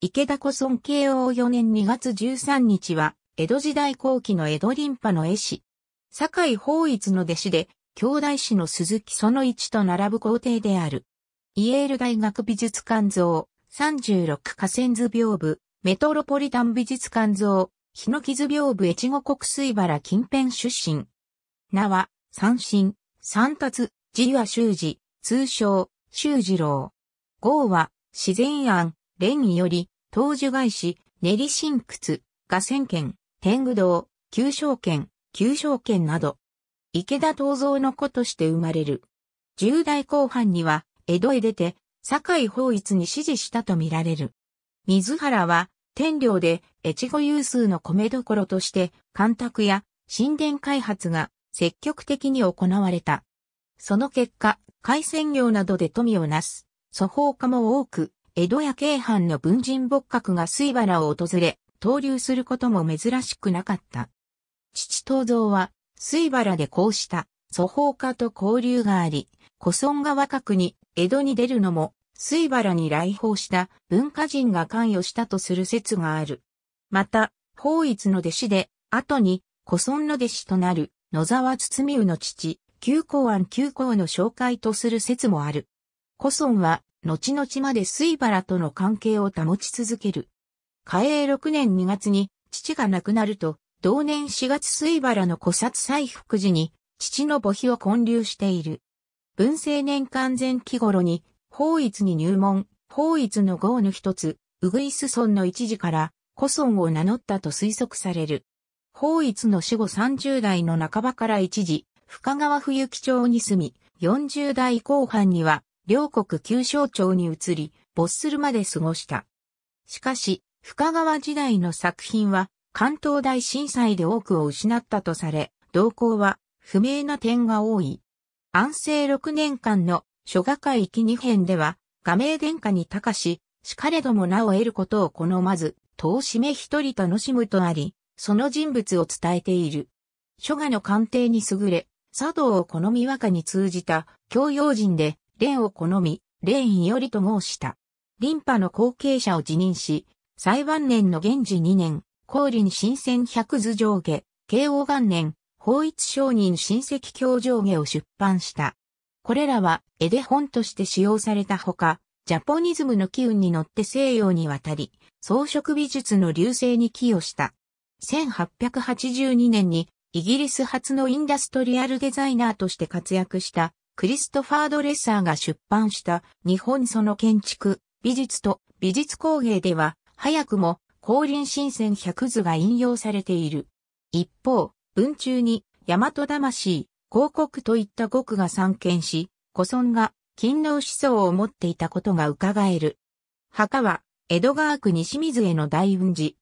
池田湖村慶応4年2月13日は、江戸時代後期の江戸林波の絵師。堺法一の弟子で、兄弟子の鈴木その一と並ぶ皇帝である。イエール大学美術館像、36河川図屏風、メトロポリタン美術館像、ヒノキ図屏風越後国水原近辺出身。名は、三神、三達、字は修二、通称、修二郎。号は、自然庵、蓮より、東樹外し、練り新屈、河川県、天狗堂、旧正県、旧正県など、池田東蔵の子として生まれる。十代後半には、江戸へ出て、堺法一に指示したとみられる。水原は、天領で越後有数の米どころとして、干拓や神殿開発が積極的に行われた。その結果、海鮮業などで富をなす、粗法家も多く、江戸や京阪の文人仏閣が水原を訪れ、登竜することも珍しくなかった。父東蔵は、水原でこうした祖宝家と交流があり、古村が若くに江戸に出るのも、水原に来訪した文化人が関与したとする説がある。また、法一の弟子で、後に古村の弟子となる野沢堤生の父、旧公安旧公の紹介とする説もある。古村は後々まで水原との関係を保ち続ける。嘉永6年2月に父が亡くなると、同年4月水原の古刹再復時に父の墓碑を建立している。文政年間前期頃に、法一に入門、法一の号の一つ、ウグイス村の一時から、古村を名乗ったと推測される。法一の死後30代の半ばから一時、深川冬木町に住み、40代後半には、両国旧省庁に移り、没するまで過ごした。しかし、深川時代の作品は、関東大震災で多くを失ったとされ、動向は不明な点が多い。安政6年間の諸画会域2編では、画名殿下に高し、しかれどもなお得ることを好まず、遠しめ一人楽しむとあり、その人物を伝えている。諸画の鑑定に優れ、茶道を好み和歌に通じた教養人で、蓮を好み、蓮伊よと申した。林パの後継者を辞任し、最晩年の元治2年、高林新鮮百図上下、慶応元年、法一商人親戚教上下を出版した。これらは絵で本として使用されたほか、ジャポニズムの機運に乗って西洋に渡り、装飾美術の流星に寄与した。1882年にイギリス初のインダストリアルデザイナーとして活躍したクリストファー・ドレッサーが出版した日本その建築、美術と美術工芸では、早くも降臨新鮮百図が引用されている。一方、文中に、大和魂、広告といった語句が散見し、古村が勤労思想を持っていたことが伺える。墓は、江戸川区西水への大雲寺。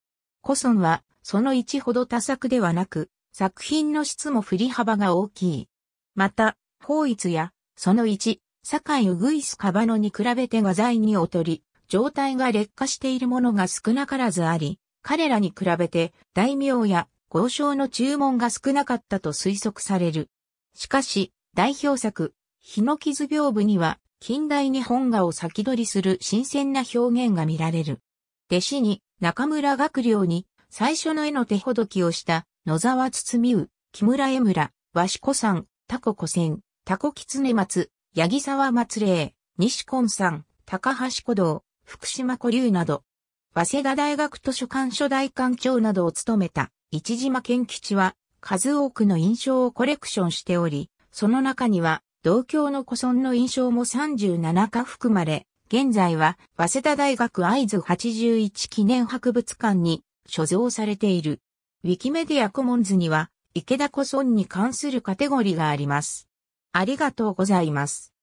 古村は、その一ほど多作ではなく、作品の質も振り幅が大きい。また、法逸や、その1、堺うグいスかばのに比べて画材に劣り、状態が劣化しているものが少なからずあり、彼らに比べて大名や豪商の注文が少なかったと推測される。しかし、代表作、日の傷屏風には、近代日本画を先取りする新鮮な表現が見られる。弟子に、中村学良に、最初の絵の手ほどきをした、野沢包う、木村江村、和子さん、タコ古戦、タコキツネ松、ヤギ沢松霊、西根山、高橋古道、福島古流など、早稲田大学図書館所代館長などを務めた、市島健吉は、数多くの印象をコレクションしており、その中には、同郷の古村の印象も37か含まれ、現在は、早稲田大学会津81記念博物館に所蔵されている。ウィキメディアコモンズには、池田古村に関するカテゴリーがあります。ありがとうございます。